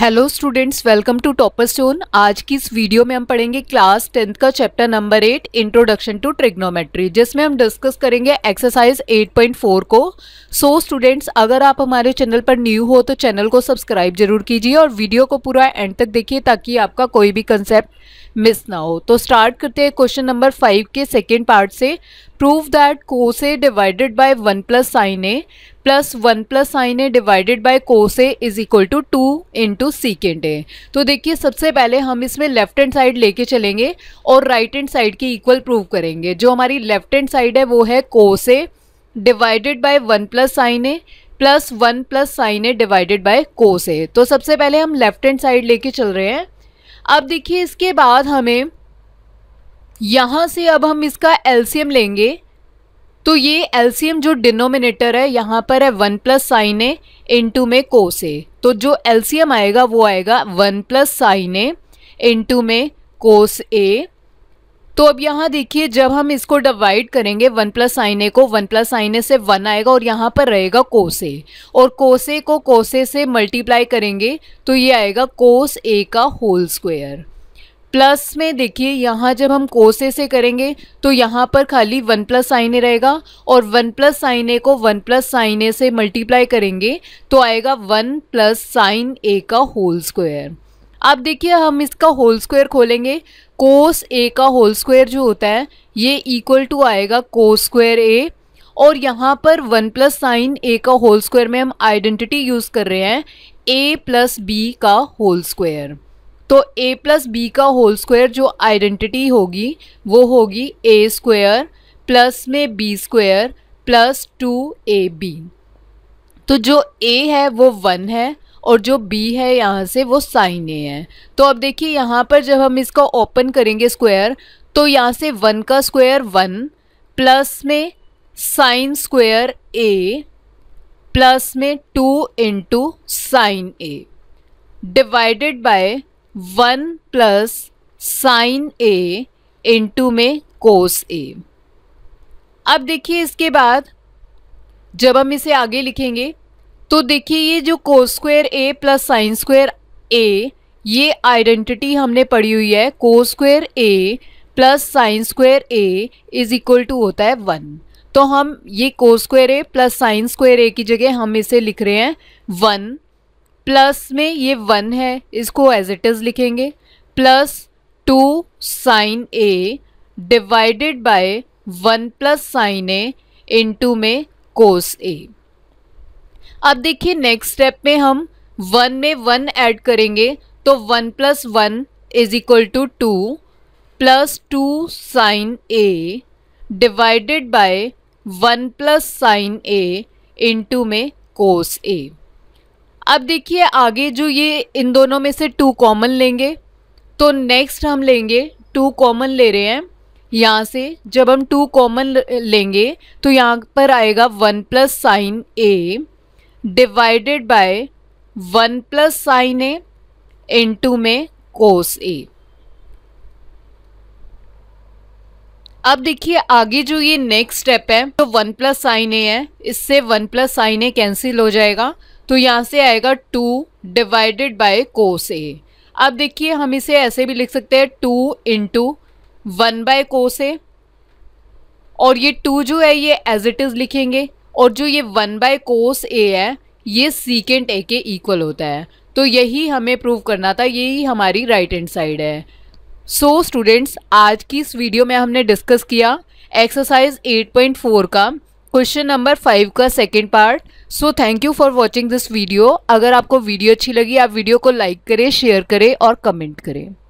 hello students welcome to topper stone आज की इस वीडियो में हम पढ़ेंगे क्लास टेंथ का chapter number eight introduction to trigonometry जिसमें हम डिस्कस करेंगे एक्सरसाइज 8.4 को सो so, स्टूडेंट्स अगर आप हमारे चैनल पर न्यू हो तो चैनल को सब्सक्राइब जरूर कीजिए और वीडियो को पूरा एंड तक देखिए ताकि आपका कोई भी कंसेप्ट मिस ना हो तो स्टार्ट करते हैं क्वेश्चन नंबर फाइव के सेकेंड पार्ट से prove that cos A divided by one plus sine A plus one plus sine A divided by cos A is equal to two into secant A तो देखिए सबसे पहले हम इसमें left hand side लेके चलेंगे और राइट हैंड साइड की इक्वल प्रूव करेंगे जो हमारी लेफ्ट हैंड साइड है वो है cos A divided by one plus sine A plus one plus sine A divided by cos A तो सबसे पहले हम लेफ्ट हैंड साइड लेके चल रहे हैं अब देखिए इसके बाद हमें यहाँ से अब हम इसका एलसीएम लेंगे तो ये एलसीएम जो डिनोमिनेटर है यहाँ पर है one plus sine A into में कोस ए तो जो एलसीएम आएगा वो आएगा one plus sine A into में कोस ए तो अब यहाँ देखिए जब हम इसको डिवाइड करेंगे वन प्लस साइन ए को वन प्लस आइन ए से वन आएगा और यहाँ पर रहेगा कोसे और कोसे को कोसे से मल्टीप्लाई करेंगे तो ये आएगा कोस ए का होल स्क्वायर प्लस में देखिए यहाँ जब हम कोसे से करेंगे तो यहाँ पर खाली वन प्लस साइन ए रहेगा और वन प्लस साइन ए को वन प्लस साइन ए से मल्टीप्लाई करेंगे तो आएगा वन प्लस साइन ए का होल स्क्वायर अब देखिए हम इसका होल स्क्वायर खोलेंगे कोस ए का होल स्क्वायर जो होता है ये इक्वल टू आएगा कोस स्क्वायर ए और यहाँ पर वन प्लस साइन ए का होल स्क्वायर में हम आइडेंटिटी यूज़ कर रहे हैं ए प्लस बी का होल स्क्वायर तो ए प्लस बी का होल स्क्वायर जो आइडेंटिटी होगी वो होगी ए स्क्वायर प्लस में B square plus two A B तो जो ए है वो वन है और जो बी है यहाँ से वो साइन ए है तो अब देखिए यहाँ पर जब हम इसका ओपन करेंगे स्क्वायर तो यहाँ से वन का स्क्वायर वन प्लस में साइन स्क्वायर ए प्लस में two into sine A divided by one plus sine A into में कोस ए अब देखिए इसके बाद जब हम इसे आगे लिखेंगे तो देखिए ये जो cos square A plus sine square A ये आइडेंटिटी हमने पढ़ी हुई है cos square A plus sine square A is equal to होता है वन तो हम ये cos square A plus sine square A की जगह हम इसे लिख रहे हैं वन प्लस में ये वन है इसको एज इट इज़ लिखेंगे plus two sine A divided by one plus sine A into में कोस ए अब देखिए नेक्स्ट स्टेप में हम वन में वन ऐड करेंगे तो one plus one is equal to two plus two sine A divided by one plus sine A into में cos A अब देखिए आगे जो ये इन दोनों में से टू कॉमन लेंगे तो नेक्स्ट हम लेंगे टू कॉमन ले रहे हैं यहाँ से जब हम टू कॉमन लेंगे तो यहाँ पर आएगा one plus sine A divided by one plus sine A into में कोस ए अब देखिए आगे जो ये नेक्स्ट स्टेप है तो वन प्लस साइन ए है इससे one plus sine A cancel हो जाएगा तो यहाँ से आएगा two divided by cos A अब देखिए हम इसे ऐसे भी लिख सकते हैं two into one by cos A और ये टू जो है ये एज इट इज़ लिखेंगे और जो ये वन बाय कोस ए है ये सीकेंट ए के इक्वल होता है तो यही हमें प्रूव करना था यही हमारी राइट हैंड साइड है सो so, स्टूडेंट्स आज की इस वीडियो में हमने डिस्कस किया एक्सरसाइज 8.4 का क्वेश्चन नंबर फाइव का second part so thank you for watching this video अगर आपको वीडियो अच्छी लगी आप वीडियो को लाइक करें शेयर करें और कमेंट करें